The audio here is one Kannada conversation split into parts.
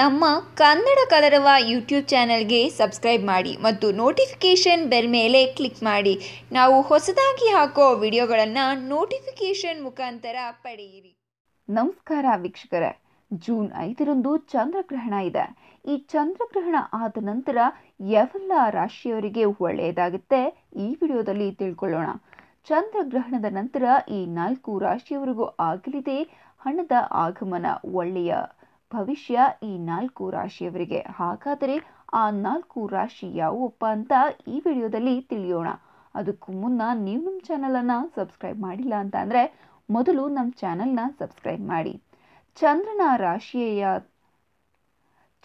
ನಮ್ಮ ಕನ್ನಡ ಕಲರವ ಯೂಟ್ಯೂಬ್ ಚಾನೆಲ್ಗೆ ಸಬ್ಸ್ಕ್ರೈಬ್ ಮಾಡಿ ಮತ್ತು ನೋಟಿಫಿಕೇಷನ್ ಬೆಲ್ ಮೇಲೆ ಕ್ಲಿಕ್ ಮಾಡಿ ನಾವು ಹೊಸದಾಗಿ ಹಾಕೋ ವಿಡಿಯೋಗಳನ್ನು ನೋಟಿಫಿಕೇಷನ್ ಮುಖಾಂತರ ಪಡೆಯಿರಿ ನಮಸ್ಕಾರ ವೀಕ್ಷಕರೇ ಜೂನ್ ಐದರಂದು ಚಂದ್ರಗ್ರಹಣ ಇದೆ ಈ ಚಂದ್ರಗ್ರಹಣ ಆದ ನಂತರ ಎಲ್ಲ ರಾಶಿಯವರಿಗೆ ಒಳ್ಳೆಯದಾಗುತ್ತೆ ಈ ವಿಡಿಯೋದಲ್ಲಿ ತಿಳ್ಕೊಳ್ಳೋಣ ಚಂದ್ರಗ್ರಹಣದ ನಂತರ ಈ ನಾಲ್ಕು ರಾಶಿಯವರಿಗೂ ಆಗಲಿದೆ ಹಣದ ಆಗಮನ ಒಳ್ಳೆಯ ಭವಿಷ್ಯ ಈ ನಾಲ್ಕು ರಾಶಿಯವರಿಗೆ ಹಾಗಾದರೆ ಆ ನಾಲ್ಕು ರಾಶಿ ಯಾವುವಪ್ಪ ಅಂತ ಈ ವಿಡಿಯೋದಲ್ಲಿ ತಿಳಿಯೋಣ ಅದಕ್ಕೂ ಮುನ್ನ ನೀವು ನಮ್ಮ ಚಾನಲನ್ನು ಸಬ್ಸ್ಕ್ರೈಬ್ ಮಾಡಿಲ್ಲ ಅಂತ ಅಂದರೆ ಮೊದಲು ನಮ್ಮ ಚಾನಲ್ನ ಸಬ್ಸ್ಕ್ರೈಬ್ ಮಾಡಿ ಚಂದ್ರನ ರಾಶಿಯ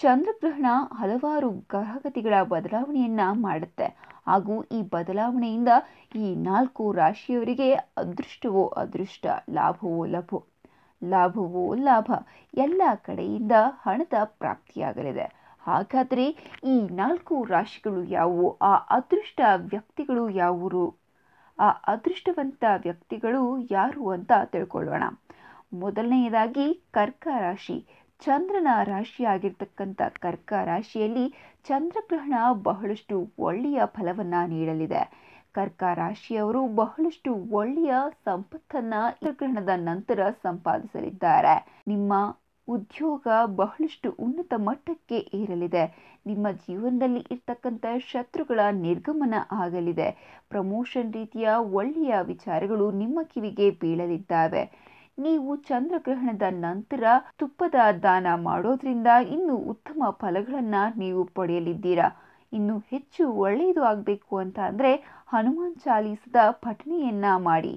ಚಂದ್ರಗ್ರಹಣ ಹಲವಾರು ಗ್ರಹಗತಿಗಳ ಬದಲಾವಣೆಯನ್ನ ಮಾಡುತ್ತೆ ಹಾಗೂ ಈ ಬದಲಾವಣೆಯಿಂದ ಈ ನಾಲ್ಕು ರಾಶಿಯವರಿಗೆ ಅದೃಷ್ಟವೋ ಅದೃಷ್ಟ ಲಾಭವೋ ಲಭೋ ಲಾಭವೋ ಲಾಭ ಎಲ್ಲ ಕಡೆಯಿಂದ ಹಣದ ಪ್ರಾಪ್ತಿಯಾಗಲಿದೆ ಹಾಗಾದರೆ ಈ ನಾಲ್ಕು ರಾಶಿಗಳು ಯಾವುವು ಆ ಅದೃಷ್ಟ ವ್ಯಕ್ತಿಗಳು ಯಾವರು ಆ ಅದೃಷ್ಟವಂತ ವ್ಯಕ್ತಿಗಳು ಯಾರು ಅಂತ ತಿಳ್ಕೊಳ್ಳೋಣ ಮೊದಲನೆಯದಾಗಿ ಕರ್ಕ ರಾಶಿ ಚಂದ್ರನ ರಾಶಿಯಾಗಿರ್ತಕ್ಕಂಥ ಕರ್ಕ ರಾಶಿಯಲ್ಲಿ ಚಂದ್ರಗ್ರಹಣ ಬಹಳಷ್ಟು ಒಳ್ಳೆಯ ಫಲವನ್ನು ನೀಡಲಿದೆ ಕರ್ಕ ರಾಶಿಯವರು ಬಹಳಷ್ಟು ಒಳ್ಳೆಯ ಸಂಪತ್ತನ್ನ ಗ್ರಹಣದ ನಂತರ ಸಂಪಾದಿಸಲಿದ್ದಾರೆ ನಿಮ್ಮ ಉದ್ಯೋಗ ಬಹಳಷ್ಟು ಉನ್ನತ ಮಟ್ಟಕ್ಕೆ ಏರಲಿದೆ ನಿಮ್ಮ ಜೀವನದಲ್ಲಿ ಇರ್ತಕ್ಕಂಥ ಶತ್ರುಗಳ ನಿರ್ಗಮನ ಆಗಲಿದೆ ಪ್ರಮೋಷನ್ ರೀತಿಯ ಒಳ್ಳೆಯ ವಿಚಾರಗಳು ನಿಮ್ಮ ಕಿವಿಗೆ ಬೀಳಲಿದ್ದಾವೆ ನೀವು ಚಂದ್ರಗ್ರಹಣದ ನಂತರ ತುಪ್ಪದ ದಾನ ಮಾಡೋದ್ರಿಂದ ಇನ್ನೂ ಉತ್ತಮ ಫಲಗಳನ್ನು ನೀವು ಪಡೆಯಲಿದ್ದೀರಾ ಇನ್ನೂ ಹೆಚ್ಚು ಒಳ್ಳೆಯದು ಆಗಬೇಕು ಅಂತ ಅಂದರೆ ಹನುಮಾನ್ ಚಾಲೀಸದ ಪಠನೆಯನ್ನ ಮಾಡಿ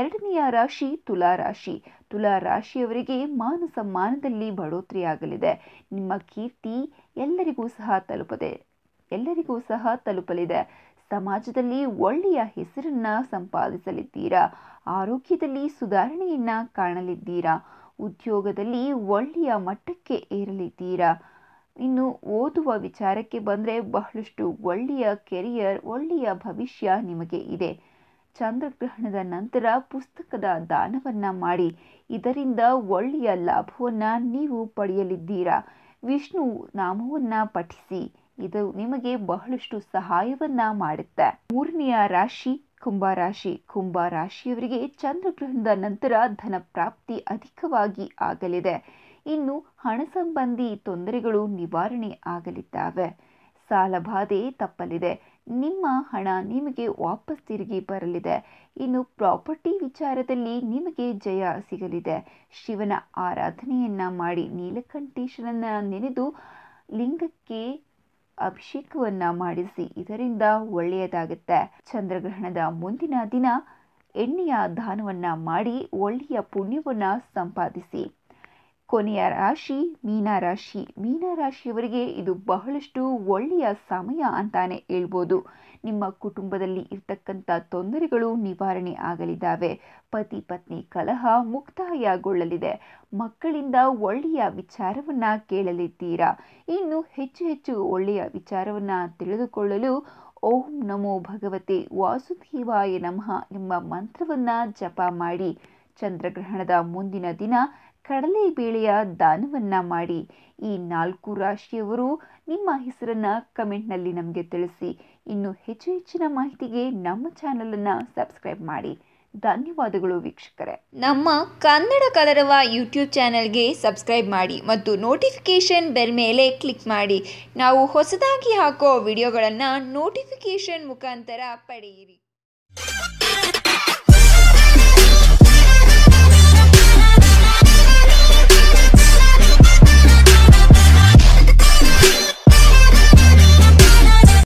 ಎರಡನೆಯ ರಾಶಿ ತುಲಾ ರಾಶಿ ತುಲಾ ರಾಶಿಯವರಿಗೆ ಮಾನ ಸಮ್ಮಾನದಲ್ಲಿ ಆಗಲಿದೆ ನಿಮ್ಮ ಕೀರ್ತಿ ಎಲ್ಲರಿಗೂ ಸಹ ತಲುಪದೆ ಎಲ್ಲರಿಗೂ ಸಹ ತಲುಪಲಿದೆ ಸಮಾಜದಲ್ಲಿ ಒಳ್ಳೆಯ ಹೆಸರನ್ನ ಸಂಪಾದಿಸಲಿದ್ದೀರಾ ಆರೋಗ್ಯದಲ್ಲಿ ಸುಧಾರಣೆಯನ್ನ ಕಾಣಲಿದ್ದೀರಾ ಉದ್ಯೋಗದಲ್ಲಿ ಒಳ್ಳೆಯ ಮಟ್ಟಕ್ಕೆ ಏರಲಿದ್ದೀರಾ ಇನ್ನು ಓದುವ ವಿಚಾರಕ್ಕೆ ಬಂದರೆ ಬಹಳಷ್ಟು ಒಳ್ಳೆಯ ಕೆರಿಯರ್ ಒಳ್ಳೆಯ ಭವಿಷ್ಯ ನಿಮಗೆ ಇದೆ ಚಂದ್ರಗ್ರಹಣದ ನಂತರ ಪುಸ್ತಕದ ದಾನವನ್ನು ಮಾಡಿ ಇದರಿಂದ ಒಳ್ಳೆಯ ಲಾಭವನ್ನು ನೀವು ಪಡೆಯಲಿದ್ದೀರಾ ವಿಷ್ಣು ನಾಮವನ್ನು ಪಠಿಸಿ ಇದು ನಿಮಗೆ ಬಹಳಷ್ಟು ಸಹಾಯವನ್ನು ಮಾಡುತ್ತೆ ಮೂರನೆಯ ರಾಶಿ ಕುಂಭ ರಾಶಿ ಕುಂಭ ರಾಶಿಯವರಿಗೆ ಚಂದ್ರಗ್ರಹಣದ ನಂತರ ಧನ ಪ್ರಾಪ್ತಿ ಅಧಿಕವಾಗಿ ಆಗಲಿದೆ ಇನ್ನು ಹಣ ಸಂಬಂಧಿ ತೊಂದರೆಗಳು ನಿವಾರಣೆ ಆಗಲಿದ್ದಾವೆ ಸಾಲಬಾಧೆ ತಪ್ಪಲಿದೆ ನಿಮ್ಮ ಹಣ ನಿಮಗೆ ವಾಪಸ್ ತಿರುಗಿ ಬರಲಿದೆ ಇನ್ನು ಪ್ರಾಪರ್ಟಿ ವಿಚಾರದಲ್ಲಿ ನಿಮಗೆ ಜಯ ಸಿಗಲಿದೆ ಶಿವನ ಆರಾಧನೆಯನ್ನು ಮಾಡಿ ನೀಲಕಂಠೇಶ್ವರನ್ನು ನೆನೆದು ಲಿಂಗಕ್ಕೆ ಅಭಿಷೇಕವನ್ನು ಮಾಡಿಸಿ ಇದರಿಂದ ಒಳ್ಳೆಯದಾಗುತ್ತೆ ಚಂದ್ರಗ್ರಹಣದ ಮುಂದಿನ ದಿನ ಎಣ್ಣೆಯ ದಾನವನ್ನು ಮಾಡಿ ಒಳ್ಳೆಯ ಪುಣ್ಯವನ್ನು ಸಂಪಾದಿಸಿ ಕೊನೆಯ ರಾಶಿ ಮೀನರಾಶಿ ಮೀನರಾಶಿಯವರಿಗೆ ಇದು ಬಹಳಷ್ಟು ಒಳ್ಳೆಯ ಸಮಯ ಅಂತಾನೆ ಹೇಳ್ಬೋದು ನಿಮ್ಮ ಕುಟುಂಬದಲ್ಲಿ ಇರ್ತಕ್ಕಂಥ ತೊಂದರೆಗಳು ನಿವಾರಣೆ ಆಗಲಿದ್ದಾವೆ ಪತಿ ಪತ್ನಿ ಕಲಹ ಮುಕ್ತಾಯಗೊಳ್ಳಲಿದೆ ಮಕ್ಕಳಿಂದ ಒಳ್ಳೆಯ ವಿಚಾರವನ್ನು ಕೇಳಲಿದ್ದೀರಾ ಇನ್ನು ಹೆಚ್ಚು ಹೆಚ್ಚು ಒಳ್ಳೆಯ ವಿಚಾರವನ್ನು ತಿಳಿದುಕೊಳ್ಳಲು ಓಂ ನಮೋ ಭಗವತೆ ವಾಸುದೇವಾಯ ನಮಃ ಎಂಬ ಮಂತ್ರವನ್ನು ಜಪ ಮಾಡಿ ಚಂದ್ರಗ್ರಹಣದ ಮುಂದಿನ ದಿನ ಕಡಲೆ ಬೇಳೆಯ ದಾನವನ್ನ ಮಾಡಿ ಈ ನಾಲ್ಕು ರಾಶಿಯವರು ನಿಮ್ಮ ಹೆಸರನ್ನು ಕಮೆಂಟ್ನಲ್ಲಿ ನಮಗೆ ತಿಳಿಸಿ ಇನ್ನು ಹೆಚ್ಚು ಹೆಚ್ಚಿನ ಮಾಹಿತಿಗೆ ನಮ್ಮ ಚಾನಲನ್ನು ಸಬ್ಸ್ಕ್ರೈಬ್ ಮಾಡಿ ಧನ್ಯವಾದಗಳು ವೀಕ್ಷಕರೇ ನಮ್ಮ ಕನ್ನಡ ಕಲರವ ಯೂಟ್ಯೂಬ್ ಚಾನಲ್ಗೆ ಸಬ್ಸ್ಕ್ರೈಬ್ ಮಾಡಿ ಮತ್ತು ನೋಟಿಫಿಕೇಷನ್ ಬೆಲ್ ಮೇಲೆ ಕ್ಲಿಕ್ ಮಾಡಿ ನಾವು ಹೊಸದಾಗಿ ಹಾಕೋ ವಿಡಿಯೋಗಳನ್ನು ನೋಟಿಫಿಕೇಷನ್ ಮುಖಾಂತರ ಪಡೆಯಿರಿ